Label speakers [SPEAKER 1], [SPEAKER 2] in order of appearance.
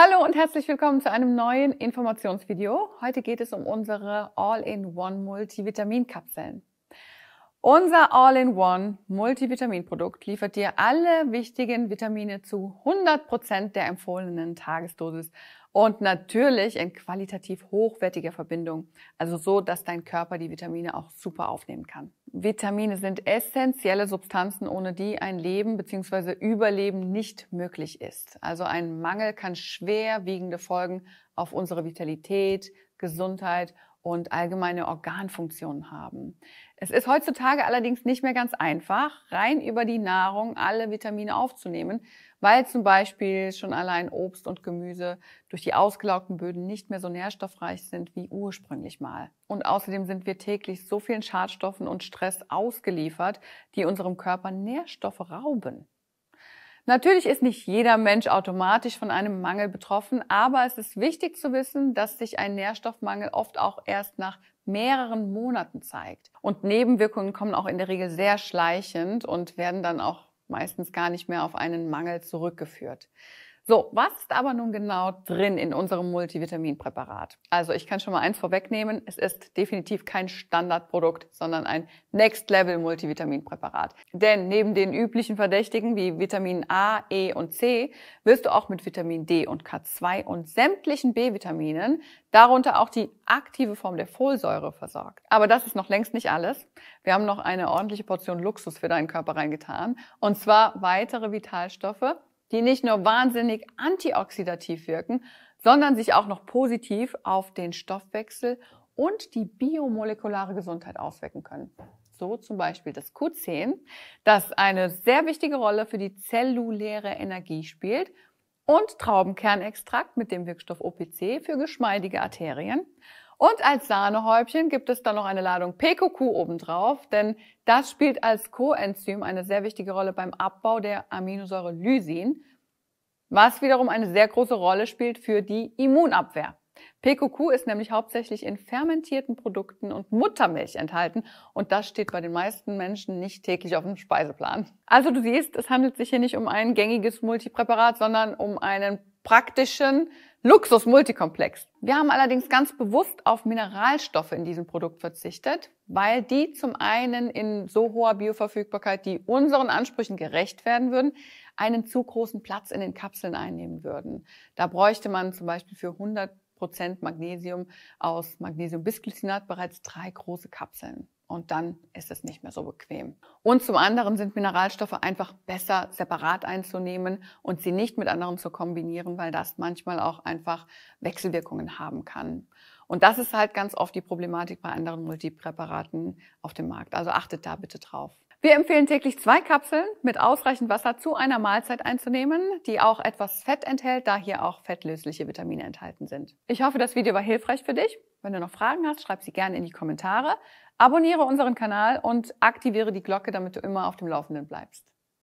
[SPEAKER 1] Hallo und herzlich willkommen zu einem neuen Informationsvideo. Heute geht es um unsere All-in-One Multivitamin-Kapseln. Unser All-in-One Multivitaminprodukt liefert dir alle wichtigen Vitamine zu 100% Prozent der empfohlenen Tagesdosis und natürlich in qualitativ hochwertiger Verbindung, also so, dass dein Körper die Vitamine auch super aufnehmen kann. Vitamine sind essentielle Substanzen, ohne die ein Leben bzw. Überleben nicht möglich ist. Also ein Mangel kann schwerwiegende Folgen auf unsere Vitalität, Gesundheit und allgemeine Organfunktionen haben. Es ist heutzutage allerdings nicht mehr ganz einfach, rein über die Nahrung alle Vitamine aufzunehmen, weil zum Beispiel schon allein Obst und Gemüse durch die ausgelaugten Böden nicht mehr so nährstoffreich sind wie ursprünglich mal. Und außerdem sind wir täglich so vielen Schadstoffen und Stress ausgeliefert, die unserem Körper Nährstoffe rauben. Natürlich ist nicht jeder Mensch automatisch von einem Mangel betroffen, aber es ist wichtig zu wissen, dass sich ein Nährstoffmangel oft auch erst nach mehreren Monaten zeigt. Und Nebenwirkungen kommen auch in der Regel sehr schleichend und werden dann auch meistens gar nicht mehr auf einen Mangel zurückgeführt. So, was ist aber nun genau drin in unserem Multivitaminpräparat? Also ich kann schon mal eins vorwegnehmen, es ist definitiv kein Standardprodukt, sondern ein Next-Level-Multivitaminpräparat. Denn neben den üblichen Verdächtigen wie Vitamin A, E und C wirst du auch mit Vitamin D und K2 und sämtlichen B-Vitaminen, darunter auch die aktive Form der Folsäure, versorgt. Aber das ist noch längst nicht alles. Wir haben noch eine ordentliche Portion Luxus für deinen Körper reingetan. Und zwar weitere Vitalstoffe die nicht nur wahnsinnig antioxidativ wirken, sondern sich auch noch positiv auf den Stoffwechsel und die biomolekulare Gesundheit auswirken können. So zum Beispiel das Q10, das eine sehr wichtige Rolle für die zelluläre Energie spielt und Traubenkernextrakt mit dem Wirkstoff OPC für geschmeidige Arterien und als Sahnehäubchen gibt es dann noch eine Ladung PQQ obendrauf, denn das spielt als Coenzym eine sehr wichtige Rolle beim Abbau der Aminosäure Lysin, was wiederum eine sehr große Rolle spielt für die Immunabwehr. PQQ ist nämlich hauptsächlich in fermentierten Produkten und Muttermilch enthalten und das steht bei den meisten Menschen nicht täglich auf dem Speiseplan. Also du siehst, es handelt sich hier nicht um ein gängiges Multipräparat, sondern um einen praktischen, Luxus-Multikomplex. Wir haben allerdings ganz bewusst auf Mineralstoffe in diesem Produkt verzichtet, weil die zum einen in so hoher Bioverfügbarkeit, die unseren Ansprüchen gerecht werden würden, einen zu großen Platz in den Kapseln einnehmen würden. Da bräuchte man zum Beispiel für 100 Prozent Magnesium aus Magnesiumbisglycinat bereits drei große Kapseln und dann ist es nicht mehr so bequem. Und zum anderen sind Mineralstoffe einfach besser separat einzunehmen und sie nicht mit anderen zu kombinieren, weil das manchmal auch einfach Wechselwirkungen haben kann. Und das ist halt ganz oft die Problematik bei anderen Multipräparaten auf dem Markt. Also achtet da bitte drauf. Wir empfehlen täglich zwei Kapseln mit ausreichend Wasser zu einer Mahlzeit einzunehmen, die auch etwas Fett enthält, da hier auch fettlösliche Vitamine enthalten sind. Ich hoffe, das Video war hilfreich für dich. Wenn du noch Fragen hast, schreib sie gerne in die Kommentare. Abonniere unseren Kanal und aktiviere die Glocke, damit du immer auf dem Laufenden bleibst.